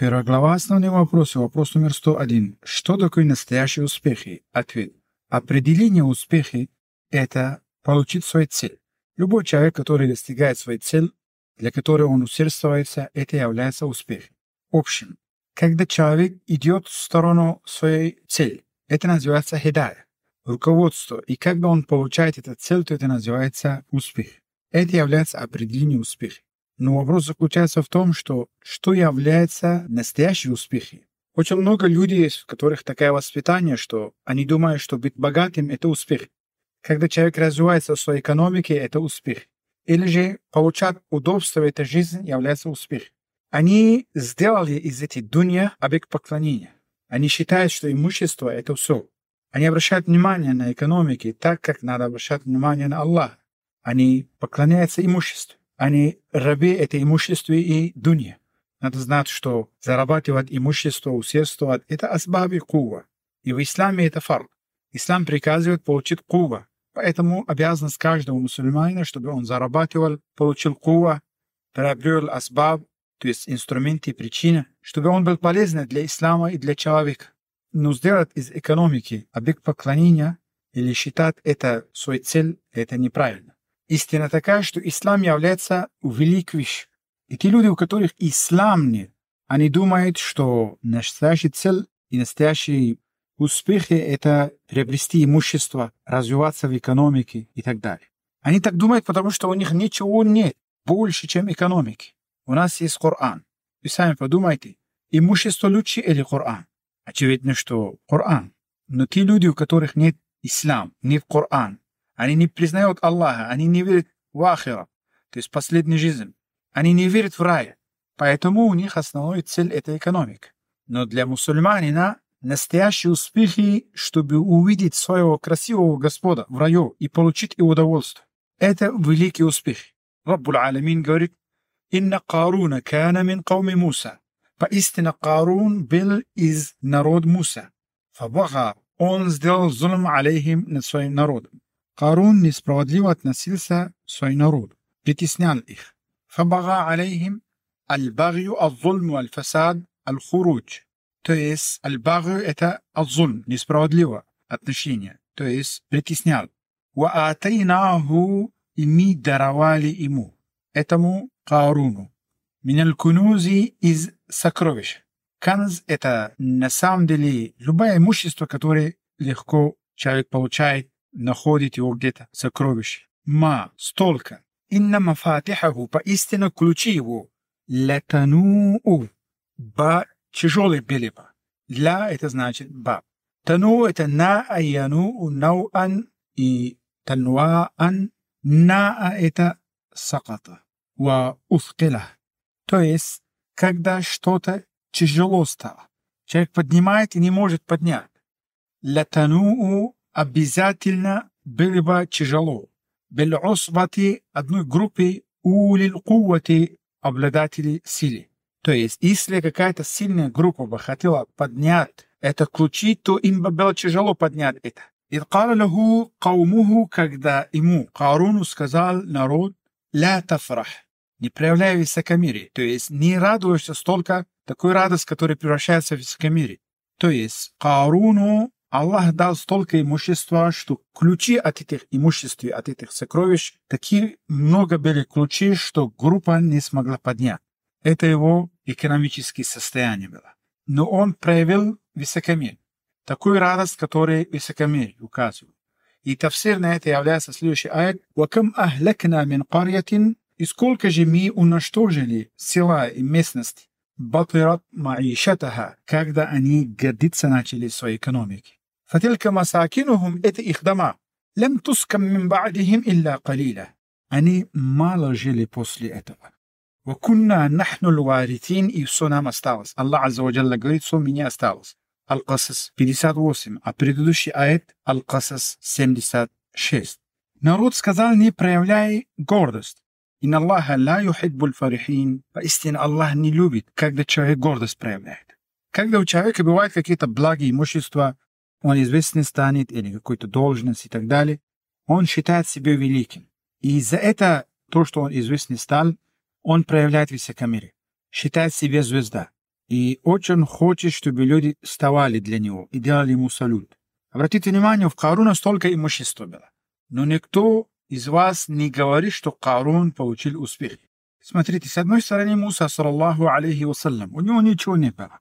Первая глава «Основные вопросы». Вопрос номер 101. Что такое настоящие успехи? Ответ. Определение успехи – это получить свою цель. Любой человек, который достигает своей цели, для которой он усердствуется, это является успехом. В общем, когда человек идет в сторону своей цели, это называется хедая, руководство. И когда он получает эту цель, то это называется успех. Это является определение успеха. Но вопрос заключается в том, что что является настоящим успехом. Очень много людей есть, у которых такое воспитание, что они думают, что быть богатым – это успех. Когда человек развивается в своей экономике, это успех. Или же получать удобство в этой жизни является успех. Они сделали из этой дуния объект поклонения. Они считают, что имущество – это все. Они обращают внимание на экономики так, как надо обращать внимание на Аллаха. Они поклоняются имуществу. Они а рабе это имущество и дунья. Надо знать, что зарабатывать имущество, усердствовать – это асбаби кува. И в исламе это фарк. Ислам приказывает получить кува. Поэтому обязанность каждого мусульманина, чтобы он зарабатывал, получил кува, приобрел асбаб, то есть инструменты и причины, чтобы он был полезен для ислама и для человека. Но сделать из экономики объект поклонения или считать это своей цель – это неправильно истина такая, что ислам является велик вещь. И те люди, у которых ислам нет, они думают, что настоящая цель и настоящий успехи – это приобрести имущество, развиваться в экономике и так далее. Они так думают, потому что у них ничего нет больше, чем экономики. У нас есть Коран. И сами подумайте, имущество лучше или Коран? Очевидно, что Коран. Но те люди, у которых нет ислам, нет Коран, они не признают Аллаха, они не верят в Ахира, то есть последний жизнь. Они не верят в рай, поэтому у них основной цель – это экономика. Но для мусульманина настоящие успехи, чтобы увидеть своего красивого Господа в раю и получить его удовольствие. Это великий успех. Раббул Алямин говорит, «Инна Каруна кана мин кауми Муса». Поистине Карун был из народ Муса. "Фабаха он сделал зулм алейхим над своим народом. قارون несправедливо относился к своему народу, притеснял их. فبغى عليهم البغي الظلم والفساد الخروج то есть аль-багу – это азуль, несправедливо отношение, то есть притеснял. Ва атайнаху и мы даровали ему, этому Кааруну. Миналь кунузи из сокровищ. Канз – это на самом деле любое имущество, которое легко человек получает находит его где-то, сокровище. Ма, столько. Инна мафатихаху, поистину ключи его. Латануу. Ба, тяжелый белеба. Ля – это значит ба. Тану – это на аяну науан и тануаан. На а – это саката. Ва ускила. То есть, когда что-то тяжело стало. Человек поднимает и не может поднять. Латануу обязательно было бы тяжело. бель одной группы улил-кувати обладатели силы. То есть, если какая-то сильная группа бы хотела поднять это ключи, то им бы было тяжело поднять это. И له قومه, когда ему Каруну сказал народ, لا тафрах, не проявляй высокомерие, то есть не радуешься столько такой радость, которая превращается в высокомерие. То есть Каруну Аллах дал столько имущества, что ключи от этих имуществ, от этих сокровищ, такие много были ключи, что группа не смогла поднять. Это его экономическое состояние было. Но он проявил высокомерие. Такую радость, которую высокомерие указывает. И тафсир на это является следующий аят. «Вакам ахлекна мин карьятин» И сколько же мы уничтожили села и местности, батырат маишатаха, когда они годиться начали своей экономике. فتلك مساكنهم التي اخدمها لم تسكن من بعدهم إلا قليلا أني ما لجلي بوسلي أتوا وكنا نحن الوارثين إيسونا مستاوس الله عز وجل говорит, что меня осталось. Алкасас 58, а предыдущий аэт Алкасас 76. Народ сказал, не проявляй гордость. Ин Аллаха ла юхидбуль фарихин. Поистине Аллах не любит, когда человек гордость проявляет. Когда у человека бывают какие-то благие имущества, он известный станет или какой-то должность и так далее, он считает себя великим. И за это то, что он известный стал, он проявляет высокомерие, считает себя звезда. И очень хочет, чтобы люди вставали для него и делали ему салют. Обратите внимание, в Каруна столько имущества было. Но никто из вас не говорит, что Карун получил успех. Смотрите, с одной стороны Муса, саллаллаху алейхи вассалям, у него ничего не было.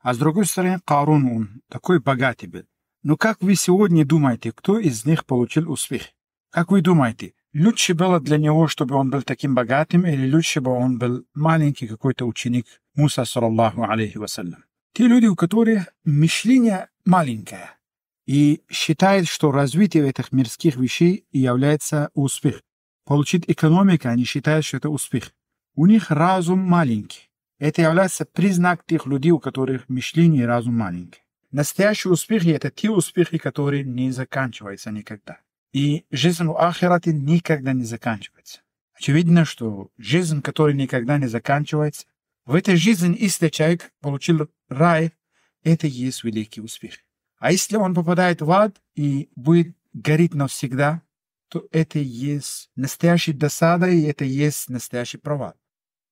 А с другой стороны, Карун, он такой богатый был. Но как вы сегодня думаете, кто из них получил успех? Как вы думаете, лучше было для него, чтобы он был таким богатым, или лучше бы он был маленький какой-то ученик Муса, саллаллаху алейхи вассалям? Те люди, у которых мышление маленькое, и считает, что развитие этих мирских вещей является успех. Получить экономика, они считают, что это успех. У них разум маленький. Это является признак тех людей, у которых мышление и разум маленький. Настоящий успех — это те успехи, которые не заканчиваются никогда. И жизнь в Ахирате никогда не заканчивается. Очевидно, что жизнь, которая никогда не заканчивается, в этой жизни, если человек получил рай, это и есть великий успех. А если он попадает в ад и будет гореть навсегда, то это и есть настоящая досада, и это и есть настоящий провал.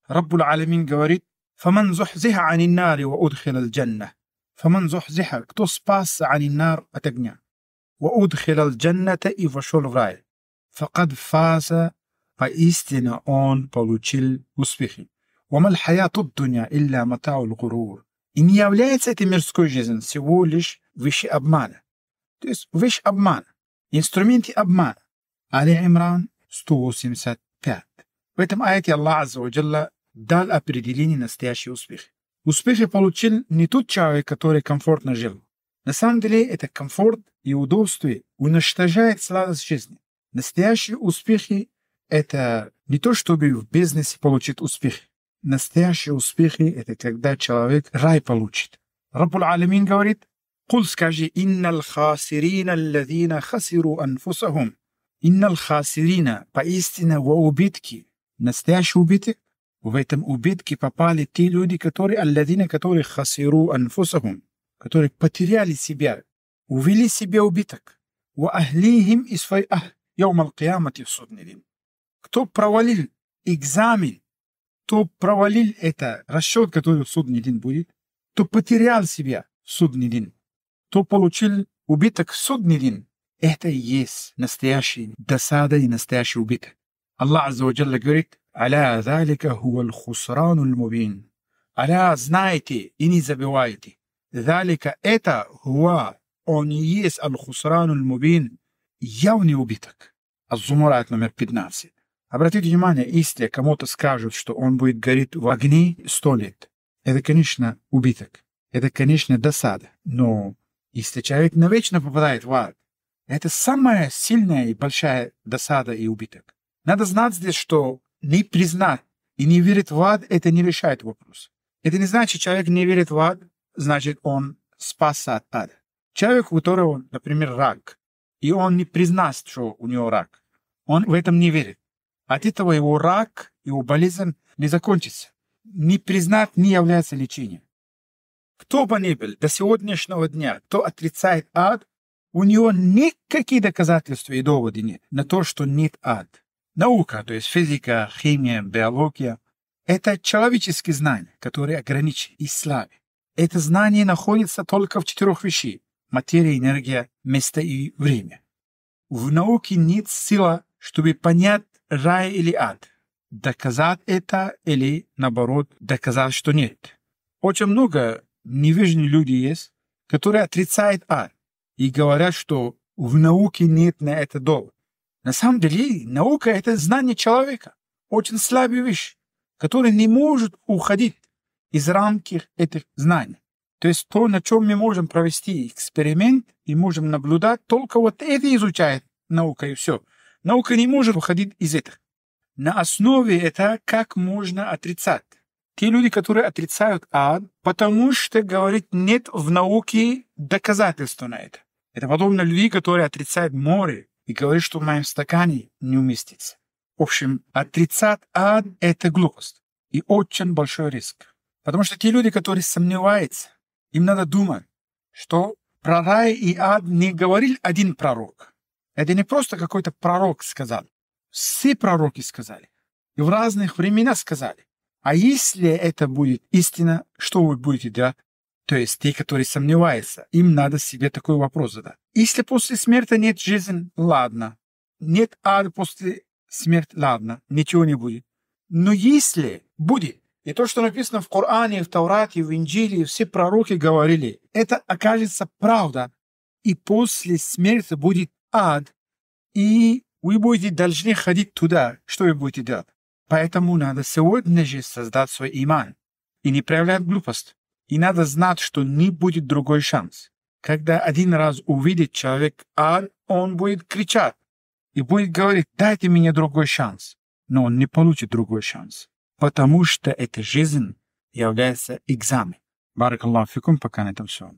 Раббул Алямин говорит, فمن زحزح عن النار وأدخل الجنة فمن زحزح باس عن النار أتقنع وأدخل الجنة إفشول غاي فقد فاز فإستنا أون بولوشيل وسبخي وما الحياة الدنيا إلا متاع الغرور إن يولايت سيتي ميرسكو جيزن سيوليش فيش أبمانة تيس فيش أبمانة إنسترومنتي أبمانة علي عمران ستو سمسات بات ويتم آية الله عز وجل دال أبريديليني نستياشي وسبخي Успехи получил не тот человек, который комфортно жил. На самом деле это комфорт и удобство уничтожает сладость жизни. Настоящие успехи – это не то, чтобы в бизнесе получить успех. Настоящие успехи – это когда человек рай получит. Раббул Алямин говорит, «Кул скажи, иннал хасирина аллазина хасиру анфусахум». Иннал хасирина – поистине во убитки. Настоящий убиток в этом убытке попали те люди, которые «Алладина», которые «Хасиру анфусахум», которые потеряли себя, увели себе убиток. у ахлихим и свой ах, яум аль-киямати Кто провалил экзамен, кто провалил это расчет, который в судный день будет, кто потерял себя в судный день, кто получил убиток в судный день, это и есть настоящий досада и настоящий убиток. Аллах Аззаваджалла говорит, Аля, залика хуаль хусрануль мубин. Аля, знайте и не забывайте. Залика это хуа, он и есть аль-хусрануль мубин, явный убиток. Азумурат номер 15. Обратите внимание, если кому-то скажут, что он будет гореть в огне сто лет, это, конечно, убиток. Это, конечно, досада. Но если человек навечно попадает в ад, это самая сильная и большая досада и убиток. Надо знать здесь, что не признать и не верит в ад, это не решает вопрос. Это не значит, человек не верит в ад, значит, он спасся от ада. Человек, у которого, например, рак, и он не признаст, что у него рак, он в этом не верит. От этого его рак, его болезнь не закончится. Не признать не является лечением. Кто бы ни был до сегодняшнего дня, кто отрицает ад, у него никакие доказательства и доводы нет на то, что нет ад. Наука, то есть физика, химия, биология, это человеческие знания, которые ограничены и слабы. Это знание находится только в четырех вещах – материя, энергия, место и время. В науке нет сила, чтобы понять рай или ад, доказать это или, наоборот, доказать, что нет. Очень много невежных людей есть, которые отрицают ад и говорят, что в науке нет на это довод. На самом деле наука — это знание человека, очень слабая вещь, которая не может уходить из рамки этих знаний. То есть то, на чем мы можем провести эксперимент и можем наблюдать, только вот это изучает наука и все. Наука не может уходить из этого. На основе это как можно отрицать. Те люди, которые отрицают ад, потому что, говорит, нет в науке доказательства на это. Это подобно люди, которые отрицают море, и говорит, что в моем стакане не уместится. В общем, отрицать ад – это глупость и очень большой риск. Потому что те люди, которые сомневаются, им надо думать, что про рай и ад не говорил один пророк. Это не просто какой-то пророк сказал. Все пророки сказали. И в разных временах сказали. А если это будет истина, что вы будете делать? То есть те, которые сомневаются, им надо себе такой вопрос задать. Если после смерти нет жизни, ладно. Нет ада после смерти, ладно. Ничего не будет. Но если будет, и то, что написано в Коране, в Таурате, в Инжиле, все пророки говорили, это окажется правда, и после смерти будет ад, и вы будете должны ходить туда, что вы будете делать. Поэтому надо сегодня же создать свой иман и не проявлять глупость. И надо знать, что не будет другой шанс. Когда один раз увидит человек ад, он будет кричать и будет говорить «дайте мне другой шанс». Но он не получит другой шанс, потому что эта жизнь является экзамен. Баракаллаху фикум, пока на этом все.